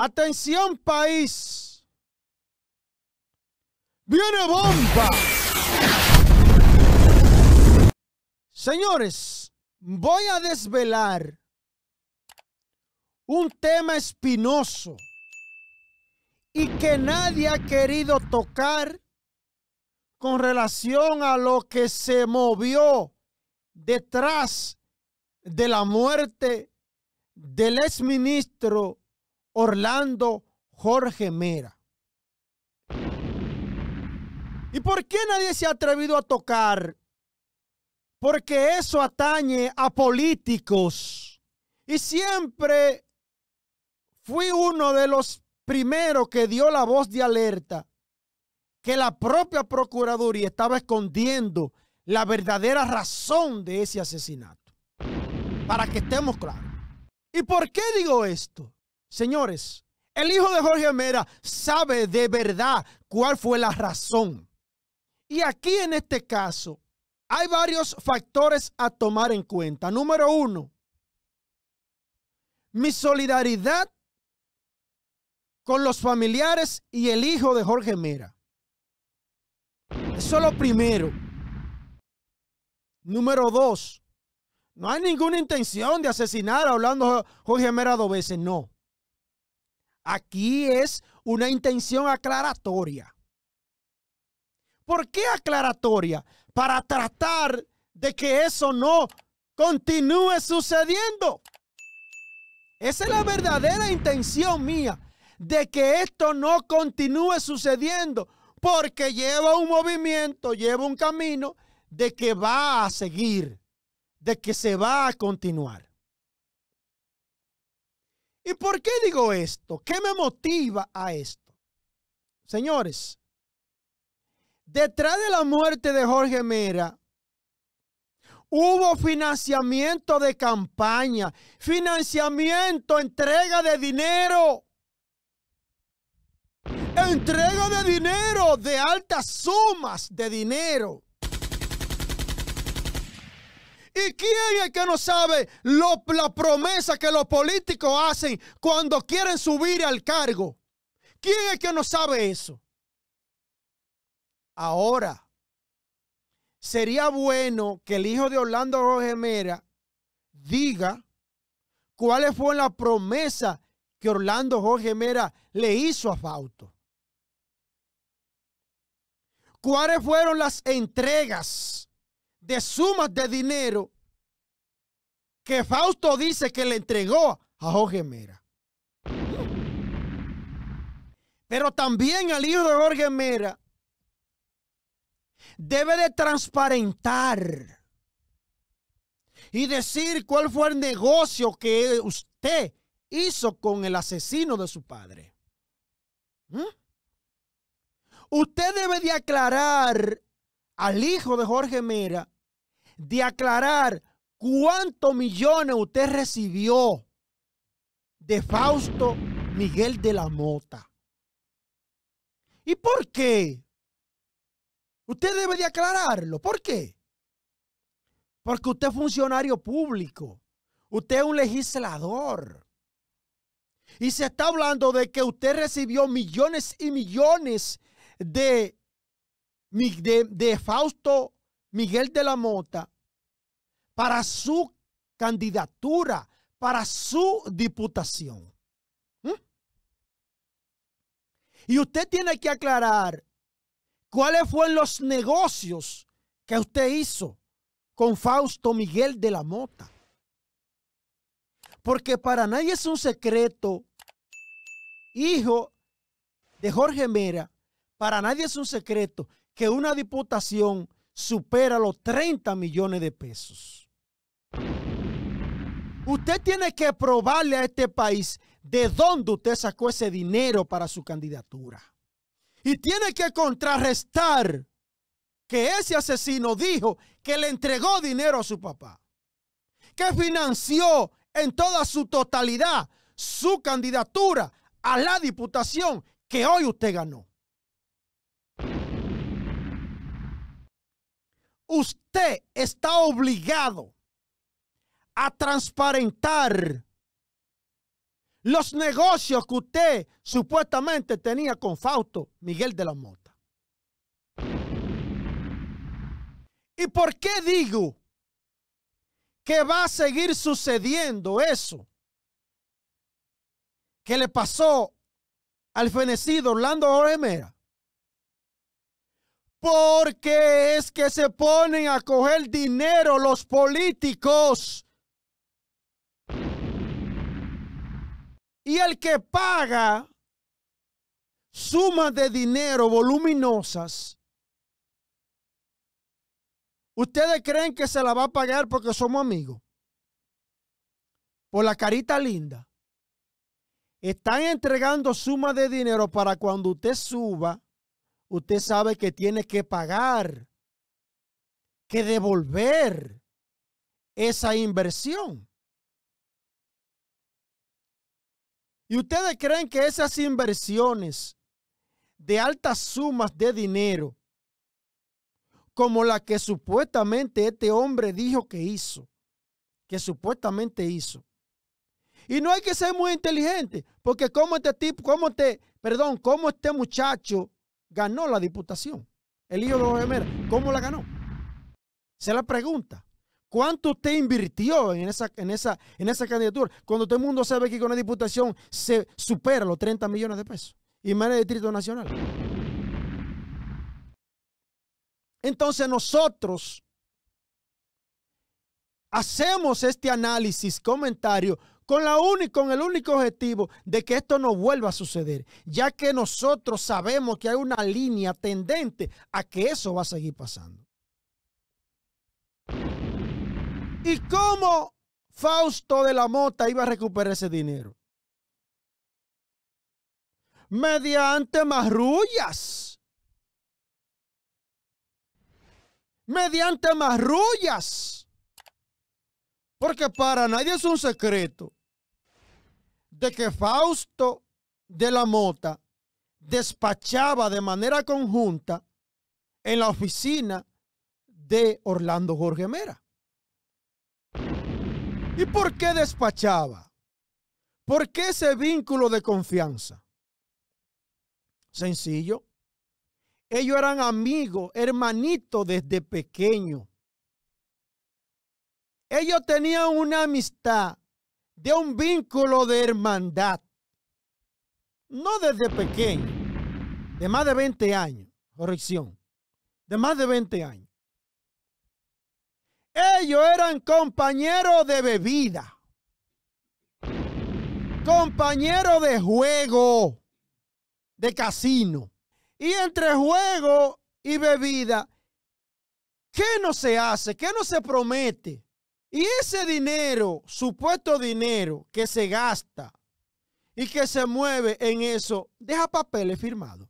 Atención país. Viene bomba. Señores, voy a desvelar un tema espinoso y que nadie ha querido tocar con relación a lo que se movió detrás de la muerte del exministro Orlando Jorge Mera. ¿Y por qué nadie se ha atrevido a tocar? Porque eso atañe a políticos. Y siempre fui uno de los primeros que dio la voz de alerta que la propia Procuraduría estaba escondiendo la verdadera razón de ese asesinato. Para que estemos claros. ¿Y por qué digo esto? Señores, el hijo de Jorge Mera sabe de verdad cuál fue la razón. Y aquí en este caso hay varios factores a tomar en cuenta. Número uno, mi solidaridad con los familiares y el hijo de Jorge Mera. Eso es lo primero. Número dos, no hay ninguna intención de asesinar a Orlando Jorge Mera dos veces, no. Aquí es una intención aclaratoria. ¿Por qué aclaratoria? Para tratar de que eso no continúe sucediendo. Esa es la verdadera intención mía, de que esto no continúe sucediendo, porque lleva un movimiento, lleva un camino de que va a seguir, de que se va a continuar. ¿Y por qué digo esto? ¿Qué me motiva a esto? Señores, detrás de la muerte de Jorge Mera, hubo financiamiento de campaña, financiamiento, entrega de dinero. Entrega de dinero, de altas sumas de dinero. ¿Y quién es que no sabe la promesa que los políticos hacen cuando quieren subir al cargo? ¿Quién es que no sabe eso? Ahora, sería bueno que el hijo de Orlando Jorge Mera diga cuál fue la promesa que Orlando Jorge Mera le hizo a Fausto. ¿Cuáles fueron las entregas de sumas de dinero que Fausto dice que le entregó a Jorge Mera. Pero también al hijo de Jorge Mera debe de transparentar y decir cuál fue el negocio que usted hizo con el asesino de su padre. ¿Mm? Usted debe de aclarar al hijo de Jorge Mera de aclarar cuántos millones usted recibió de Fausto Miguel de la Mota. ¿Y por qué? Usted debe de aclararlo. ¿Por qué? Porque usted es funcionario público. Usted es un legislador. Y se está hablando de que usted recibió millones y millones de, de, de Fausto Miguel de la Mota para su candidatura, para su diputación. ¿Mm? Y usted tiene que aclarar cuáles fueron los negocios que usted hizo con Fausto Miguel de la Mota. Porque para nadie es un secreto, hijo de Jorge Mera, para nadie es un secreto que una diputación supera los 30 millones de pesos. Usted tiene que probarle a este país de dónde usted sacó ese dinero para su candidatura. Y tiene que contrarrestar que ese asesino dijo que le entregó dinero a su papá, que financió en toda su totalidad su candidatura a la diputación que hoy usted ganó. usted está obligado a transparentar los negocios que usted supuestamente tenía con Fausto Miguel de la Mota. ¿Y por qué digo que va a seguir sucediendo eso que le pasó al fenecido Orlando Oremera? Porque es que se ponen a coger dinero los políticos. Y el que paga sumas de dinero voluminosas, ustedes creen que se la va a pagar porque somos amigos. Por la carita linda. Están entregando sumas de dinero para cuando usted suba usted sabe que tiene que pagar, que devolver esa inversión. ¿Y ustedes creen que esas inversiones de altas sumas de dinero, como la que supuestamente este hombre dijo que hizo, que supuestamente hizo, y no hay que ser muy inteligente, porque como este tipo, como este, perdón, como este muchacho ganó la diputación. El hijo de Ojemera, ¿cómo la ganó? Se la pregunta. ¿Cuánto usted invirtió en esa, en esa, en esa candidatura? Cuando todo el mundo sabe que con la diputación se supera los 30 millones de pesos. Y más en el Distrito Nacional. Entonces nosotros hacemos este análisis, comentario, con, la con el único objetivo de que esto no vuelva a suceder, ya que nosotros sabemos que hay una línea tendente a que eso va a seguir pasando. ¿Y cómo Fausto de la Mota iba a recuperar ese dinero? Mediante marrullas. Mediante marrullas. Porque para nadie es un secreto de que Fausto de la Mota despachaba de manera conjunta en la oficina de Orlando Jorge Mera. ¿Y por qué despachaba? ¿Por qué ese vínculo de confianza? Sencillo. Ellos eran amigos, hermanitos desde pequeño. Ellos tenían una amistad de un vínculo de hermandad. No desde pequeño, de más de 20 años, corrección, de más de 20 años. Ellos eran compañeros de bebida, compañeros de juego, de casino. Y entre juego y bebida, ¿qué no se hace? ¿Qué no se promete? Y ese dinero, supuesto dinero que se gasta y que se mueve en eso, deja papeles firmados.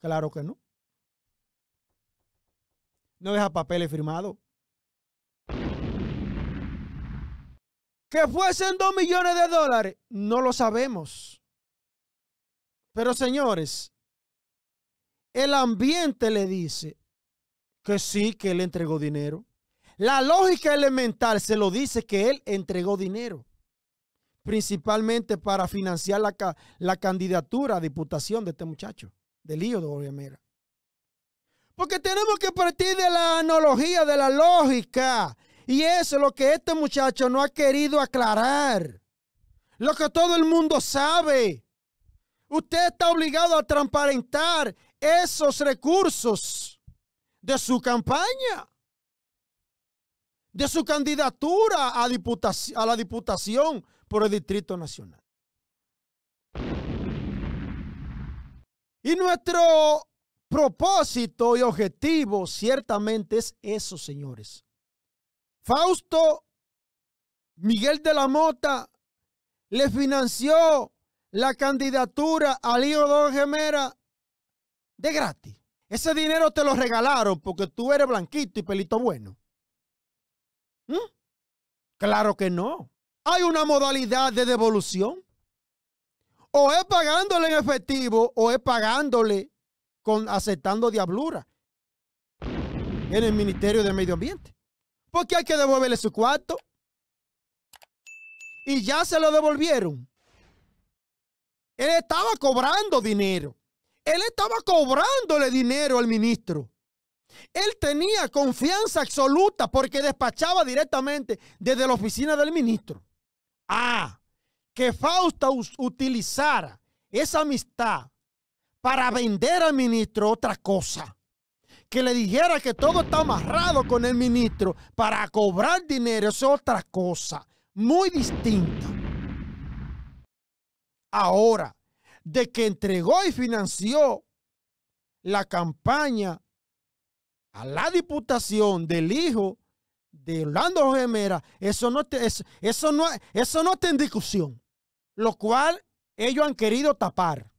Claro que no. No deja papeles firmados. Que fuesen dos millones de dólares, no lo sabemos. Pero señores, el ambiente le dice que sí, que él entregó dinero. La lógica elemental se lo dice que él entregó dinero, principalmente para financiar la, candidatura a diputación de este muchacho, del Lío de Oyamera. Porque tenemos que partir de la analogía, de la lógica. Y eso es lo que este muchacho no ha querido aclarar. Lo que todo el mundo sabe. Usted está obligado a transparentar esos recursos de su campaña de su candidatura a, la diputación por el Distrito Nacional. Y nuestro propósito y objetivo ciertamente es eso, señores. Fausto Miguel de la Mota le financió la candidatura a Don Gemera de gratis. Ese dinero te lo regalaron porque tú eres blanquito y pelito bueno. ¿Mm? Claro que no. Hay una modalidad de devolución. O es pagándole en efectivo o es pagándole con aceptando diablura en el Ministerio del Medio Ambiente. Porque hay que devolverle su cuarto. Y ya se lo devolvieron. Él estaba cobrando dinero. Él estaba cobrándole dinero al ministro. Él tenía confianza absoluta porque despachaba directamente desde la oficina del ministro. Ah, que Fausta utilizara esa amistad para vender al ministro otra cosa. Que le dijera que todo está amarrado con el ministro para cobrar dinero es otra cosa muy distinta. Ahora, de que entregó y financió la campaña a la diputación del hijo de Orlando Gemera, eso no, no, eso no está en discusión, lo cual ellos han querido tapar.